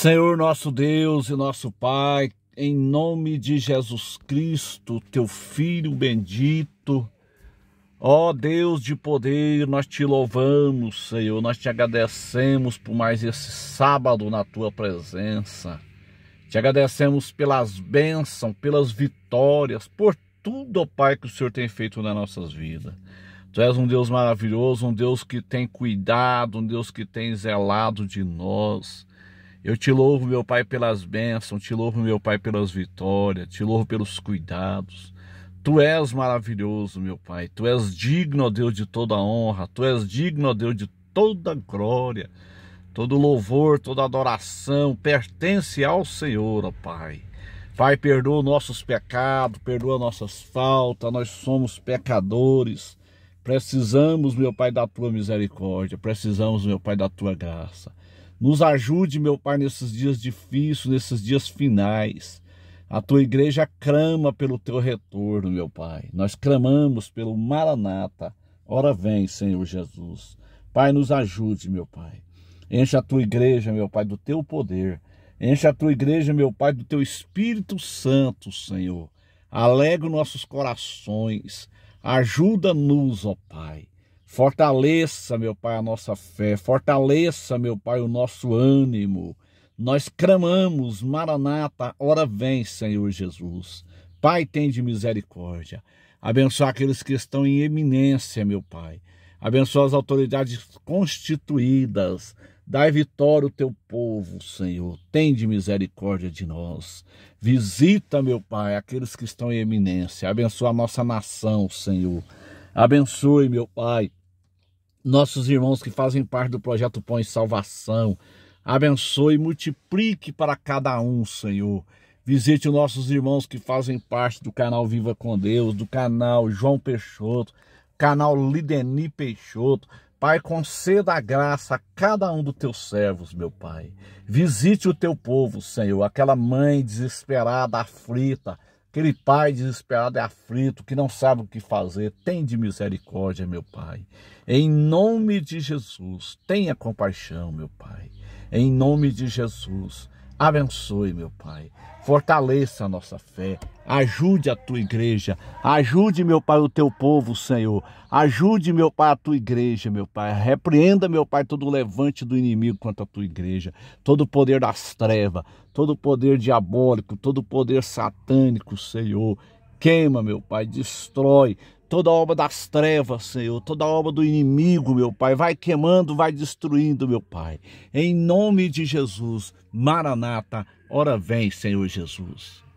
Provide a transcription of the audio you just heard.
Senhor nosso Deus e nosso Pai, em nome de Jesus Cristo, teu Filho bendito, ó Deus de poder, nós te louvamos, Senhor, nós te agradecemos por mais esse sábado na tua presença, te agradecemos pelas bênçãos, pelas vitórias, por tudo, ó Pai, que o Senhor tem feito nas nossas vidas. Tu és um Deus maravilhoso, um Deus que tem cuidado, um Deus que tem zelado de nós. Eu te louvo, meu Pai, pelas bênçãos, te louvo, meu Pai, pelas vitórias, te louvo pelos cuidados. Tu és maravilhoso, meu Pai. Tu és digno, ó Deus, de toda honra. Tu és digno, ó Deus, de toda glória. Todo louvor, toda adoração pertence ao Senhor, ó Pai. Pai, perdoa nossos pecados, perdoa nossas faltas. Nós somos pecadores. Precisamos, meu Pai, da tua misericórdia. Precisamos, meu Pai, da tua graça. Nos ajude, meu Pai, nesses dias difíceis, nesses dias finais. A tua igreja clama pelo teu retorno, meu Pai. Nós clamamos pelo Maranata. Ora vem, Senhor Jesus. Pai, nos ajude, meu Pai. Enche a tua igreja, meu Pai, do teu poder. Enche a tua igreja, meu Pai, do teu Espírito Santo, Senhor. Alega nossos corações. Ajuda-nos, ó Pai. Fortaleça, meu Pai, a nossa fé, fortaleça, meu Pai, o nosso ânimo. Nós clamamos, Maranata, ora vem, Senhor Jesus. Pai, tem de misericórdia. Abençoa aqueles que estão em eminência, meu Pai. Abençoa as autoridades constituídas. Dai vitória ao teu povo, Senhor. Tende misericórdia de nós. Visita, meu Pai, aqueles que estão em eminência. Abençoa a nossa nação, Senhor. Abençoe, meu Pai, nossos irmãos que fazem parte do projeto Põe Salvação. Abençoe e multiplique para cada um, Senhor. Visite os nossos irmãos que fazem parte do canal Viva com Deus, do canal João Peixoto, canal Lideni Peixoto. Pai, conceda a graça a cada um dos teus servos, meu Pai. Visite o teu povo, Senhor, aquela mãe desesperada, aflita, Aquele pai desesperado e é aflito, que não sabe o que fazer. Tem de misericórdia, meu Pai. Em nome de Jesus, tenha compaixão, meu Pai. Em nome de Jesus, Abençoe, meu Pai. Fortaleça a nossa fé. Ajude a tua igreja. Ajude, meu Pai, o teu povo, Senhor. Ajude, meu Pai, a tua igreja, meu Pai. Repreenda, meu Pai, todo o levante do inimigo contra a tua igreja. Todo o poder das trevas. Todo o poder diabólico. Todo o poder satânico, Senhor. Queima, meu Pai. Destrói Toda obra das trevas, Senhor, toda obra do inimigo, meu Pai, vai queimando, vai destruindo, meu Pai. Em nome de Jesus, Maranata, ora vem, Senhor Jesus.